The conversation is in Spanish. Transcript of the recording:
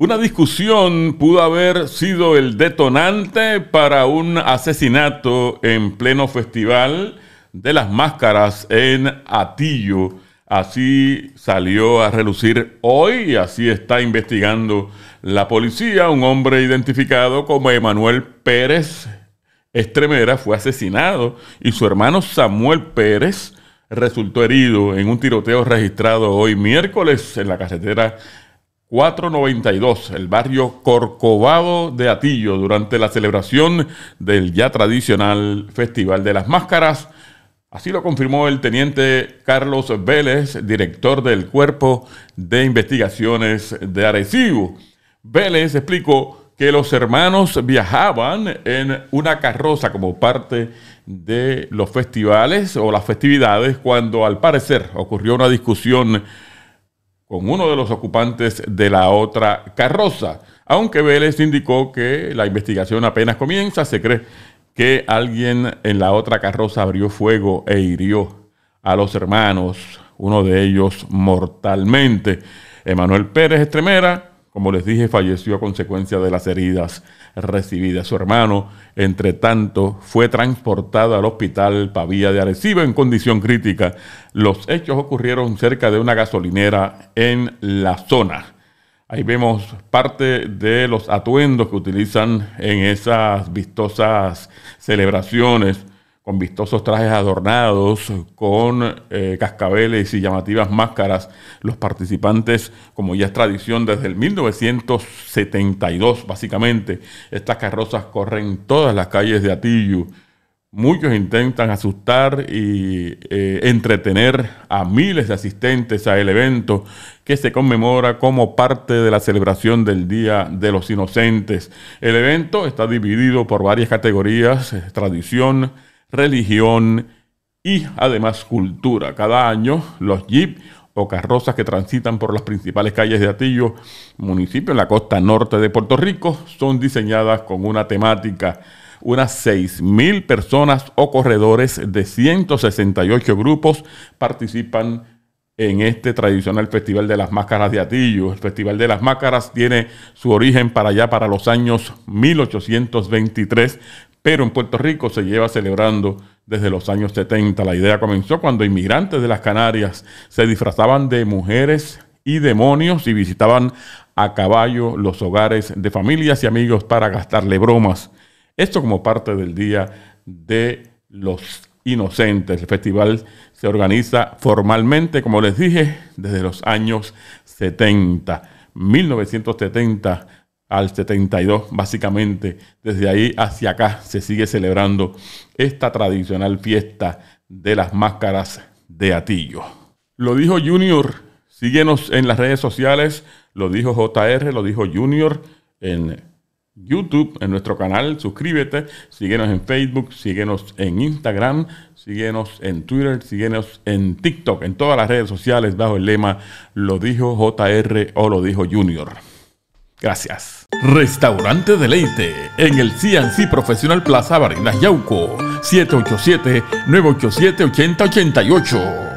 Una discusión pudo haber sido el detonante para un asesinato en pleno festival de las máscaras en Atillo. Así salió a relucir hoy y así está investigando la policía. Un hombre identificado como Emanuel Pérez Estremera fue asesinado y su hermano Samuel Pérez resultó herido en un tiroteo registrado hoy miércoles en la carretera 492, el barrio Corcovado de Atillo, durante la celebración del ya tradicional Festival de las Máscaras. Así lo confirmó el teniente Carlos Vélez, director del Cuerpo de Investigaciones de Arecibo. Vélez explicó que los hermanos viajaban en una carroza como parte de los festivales o las festividades cuando al parecer ocurrió una discusión con uno de los ocupantes de la otra carroza. Aunque Vélez indicó que la investigación apenas comienza, se cree que alguien en la otra carroza abrió fuego e hirió a los hermanos, uno de ellos mortalmente. Emanuel Pérez Estremera como les dije, falleció a consecuencia de las heridas recibidas. Su hermano, entre tanto, fue transportado al hospital Pavía de Arecibo en condición crítica. Los hechos ocurrieron cerca de una gasolinera en la zona. Ahí vemos parte de los atuendos que utilizan en esas vistosas celebraciones con vistosos trajes adornados, con eh, cascabeles y llamativas máscaras, los participantes, como ya es tradición desde el 1972, básicamente, estas carrozas corren todas las calles de Atillo. Muchos intentan asustar y eh, entretener a miles de asistentes a el evento que se conmemora como parte de la celebración del Día de los Inocentes. El evento está dividido por varias categorías, eh, tradición, religión y además cultura. Cada año los jeeps o carrozas que transitan por las principales calles de Atillo, municipio en la costa norte de Puerto Rico, son diseñadas con una temática. Unas 6.000 personas o corredores de 168 grupos participan en este tradicional Festival de las Máscaras de Atillo. El Festival de las Máscaras tiene su origen para allá, para los años 1823, pero en Puerto Rico se lleva celebrando desde los años 70. La idea comenzó cuando inmigrantes de las Canarias se disfrazaban de mujeres y demonios y visitaban a caballo los hogares de familias y amigos para gastarle bromas. Esto como parte del Día de los Inocentes. El festival se organiza formalmente, como les dije, desde los años 70. 1970 al 72, básicamente. Desde ahí hacia acá se sigue celebrando esta tradicional fiesta de las máscaras de Atillo. Lo dijo Junior, síguenos en las redes sociales, lo dijo JR, lo dijo Junior en YouTube, en nuestro canal, suscríbete, síguenos en Facebook, síguenos en Instagram, síguenos en Twitter, síguenos en TikTok, en todas las redes sociales bajo el lema lo dijo JR o lo dijo Junior. Gracias. Restaurante Deleite en el CNC Profesional Plaza Barinas Yauco 787 987 8088